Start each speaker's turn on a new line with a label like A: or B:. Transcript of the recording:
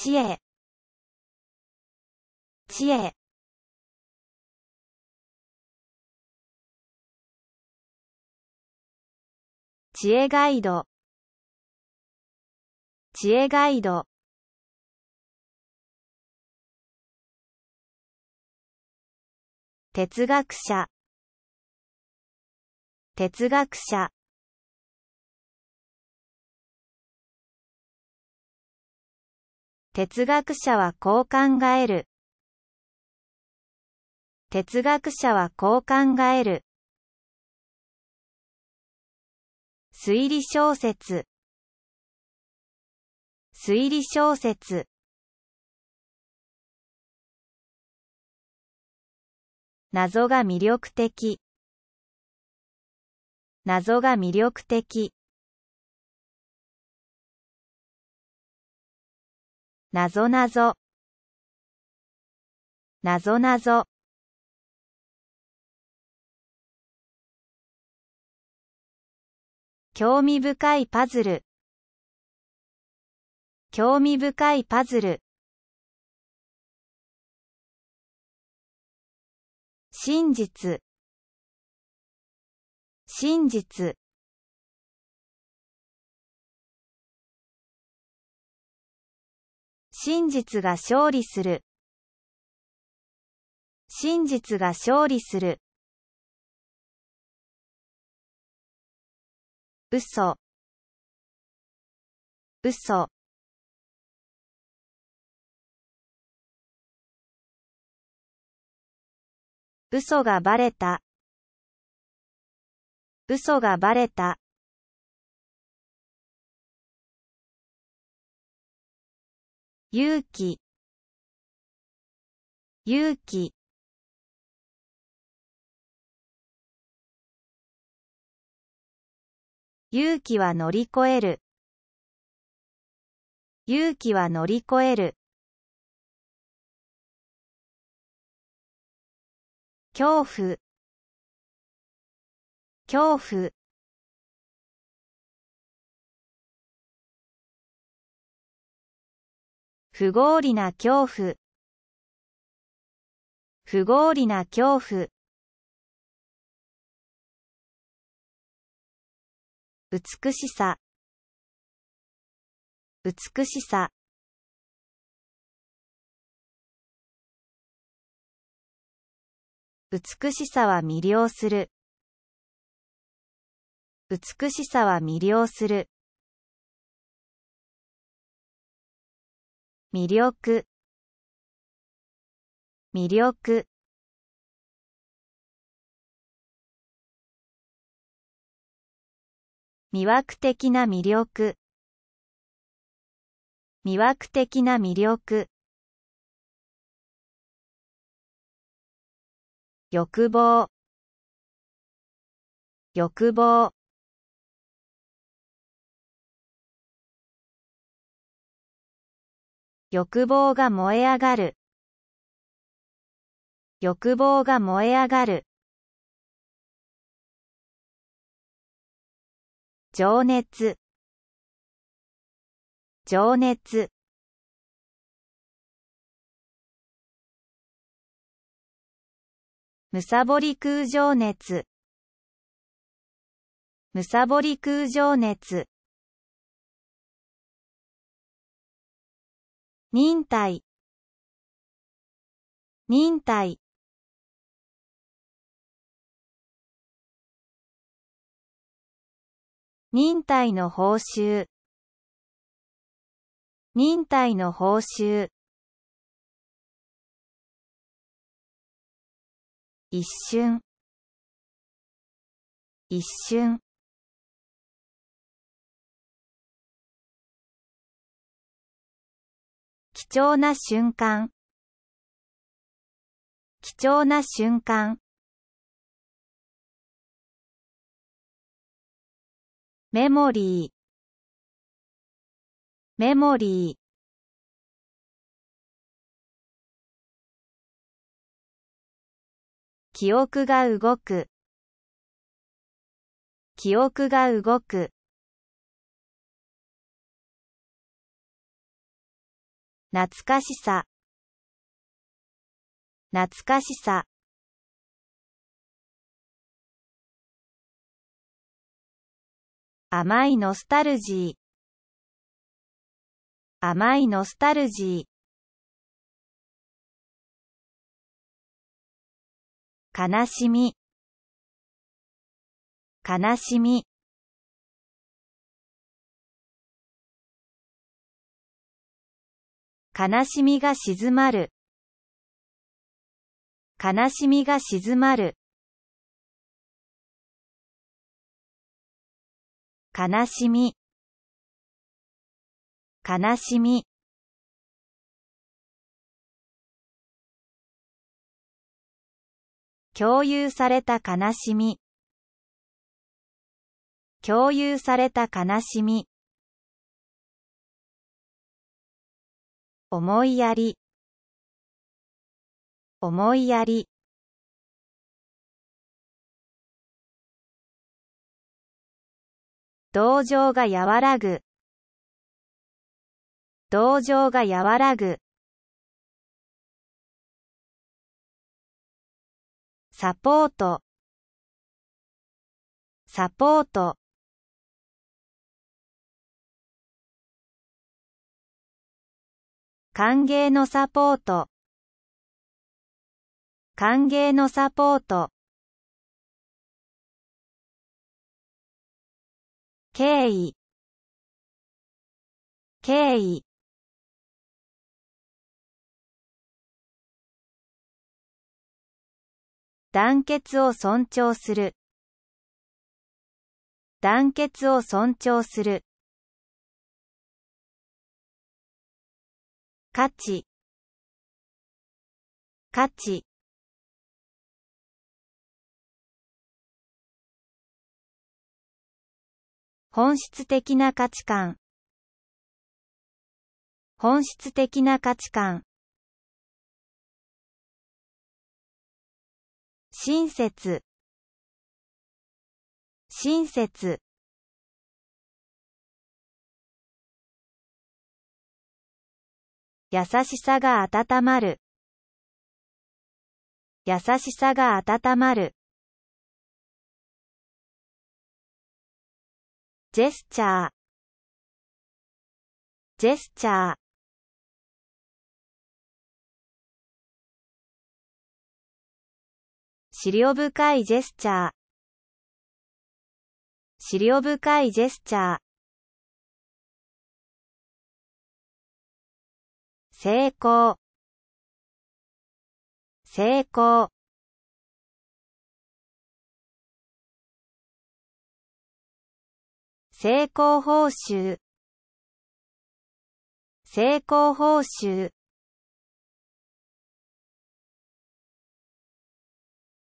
A: 知恵知恵知恵ガイド知恵ガイド哲学者哲学者哲学者はこう考える。哲学者はこう考える。推理小説推理小説謎が魅力的謎が魅力的なぞなぞなぞなぞ興味深いパズル興味深いパズル真実真実真実が勝利する。真実が勝利する。嘘。嘘。嘘がバレた。嘘がバレた。勇気勇気勇気は乗り越える勇気は乗り越える恐怖恐怖不合理な恐怖不合理な恐怖美しさ美しさ美しさは魅了する美しさは魅了する魅力魅力魅惑的な魅力魅惑的な魅力欲望欲望欲望が燃え上がる欲望が燃え上がる情熱情熱むさぼり空情熱むさぼり空情熱忍耐忍耐忍耐の報酬忍耐の報酬一瞬一瞬貴重な瞬間貴重な瞬間メモリーメモリー記憶が動く記憶が動く懐かしさ懐かしさ甘いノスタルジー甘いノスタルジー悲しみ悲しみ悲しみが静まる。悲しみが静まる。悲しみ。悲しみ。共有された悲しみ。共有された悲しみ。思いやり思いやり同情が和らぐ同情が和らぐサポートサポート歓迎のサポート歓迎のサポート敬意敬意団結を尊重する団結を尊重する価値価値本質的な価値観本質的な価値観親切親切優しさが温まる。優しさが温まる。ジェスチャー。ジェスチャー。資料深いジェスチャー。資料深いジェスチャー。成功成功成功報酬成功報酬